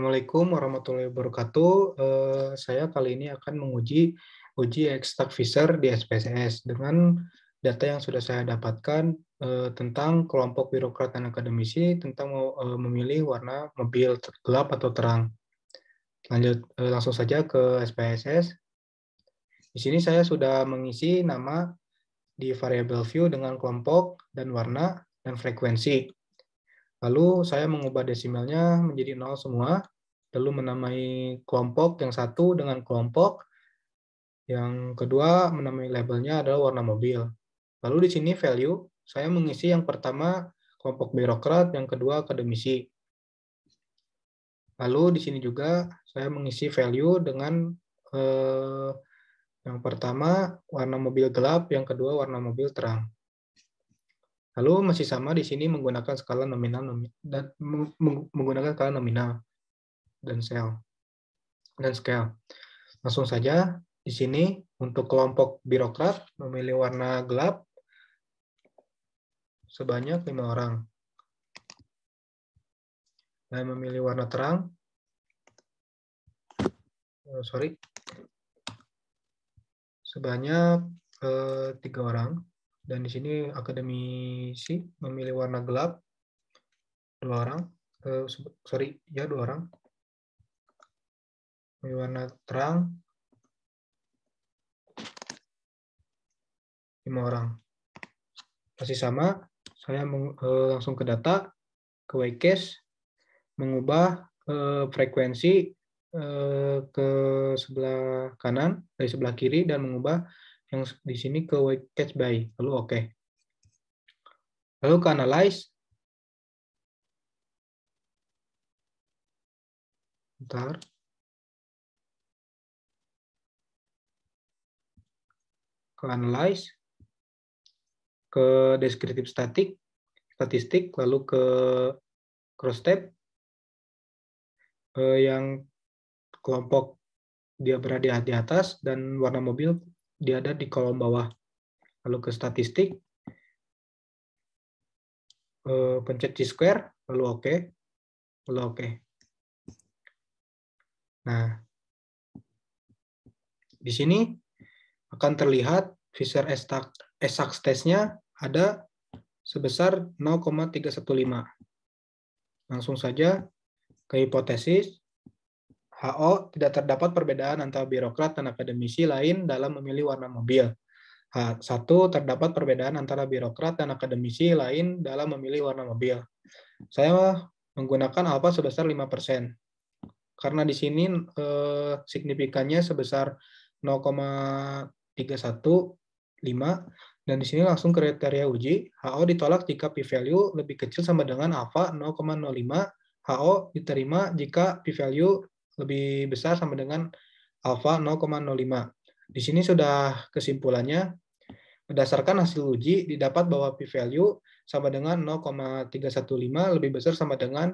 Assalamualaikum warahmatullahi wabarakatuh. Eh, saya kali ini akan menguji uji ekstrak Fisher di SPSS dengan data yang sudah saya dapatkan eh, tentang kelompok birokrat dan akademisi tentang eh, memilih warna mobil gelap atau terang. Lanjut langsung saja ke SPSS. Di sini saya sudah mengisi nama di variable view dengan kelompok dan warna dan frekuensi. Lalu saya mengubah desimalnya menjadi nol semua, lalu menamai kelompok yang satu dengan kelompok yang kedua menamai labelnya adalah warna mobil. Lalu di sini value, saya mengisi yang pertama kelompok birokrat, yang kedua akademisi. Lalu di sini juga saya mengisi value dengan eh, yang pertama warna mobil gelap, yang kedua warna mobil terang. Lalu masih sama di sini menggunakan skala nominal dan menggunakan skala nominal dan sel dan scale. Langsung saja di sini untuk kelompok birokrat memilih warna gelap sebanyak lima orang dan memilih warna terang eh, sorry sebanyak eh, tiga orang dan di sini akademisi memilih warna gelap dua orang uh, sorry ya dua orang memilih warna terang lima orang masih sama saya meng, uh, langsung ke data ke webcase mengubah uh, frekuensi uh, ke sebelah kanan dari sebelah kiri dan mengubah yang di sini ke catch by, lalu oke. Okay. Lalu ke analyze. ntar Ke analyze. Ke descriptive static, statistik, lalu ke cross tab. Yang kelompok dia berada di atas dan warna mobil dia ada di kolom bawah. Lalu ke statistik, eh, pencet C square, lalu oke, okay, lalu oke. Okay. Nah, di sini akan terlihat Fisher exact testnya ada sebesar 0,315. Langsung saja ke hipotesis HO tidak terdapat perbedaan antara birokrat dan akademisi lain dalam memilih warna mobil. H1 terdapat perbedaan antara birokrat dan akademisi lain dalam memilih warna mobil. Saya menggunakan alfa sebesar 5%. Karena di sini eh, signifikannya sebesar 0,315 dan di sini langsung kriteria uji HO ditolak jika p value lebih kecil sama dengan alfa 0,05 HO diterima jika p value lebih besar sama dengan alfa 0,05. Di sini sudah kesimpulannya, berdasarkan hasil uji didapat bahwa p-value sama dengan 0,315 lebih besar sama dengan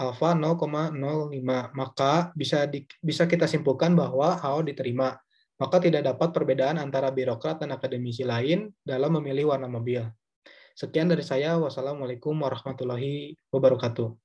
alfa 0,05. Maka bisa di, bisa kita simpulkan bahwa AO diterima. Maka tidak dapat perbedaan antara birokrat dan akademisi lain dalam memilih warna mobil. Sekian dari saya. Wassalamualaikum warahmatullahi wabarakatuh.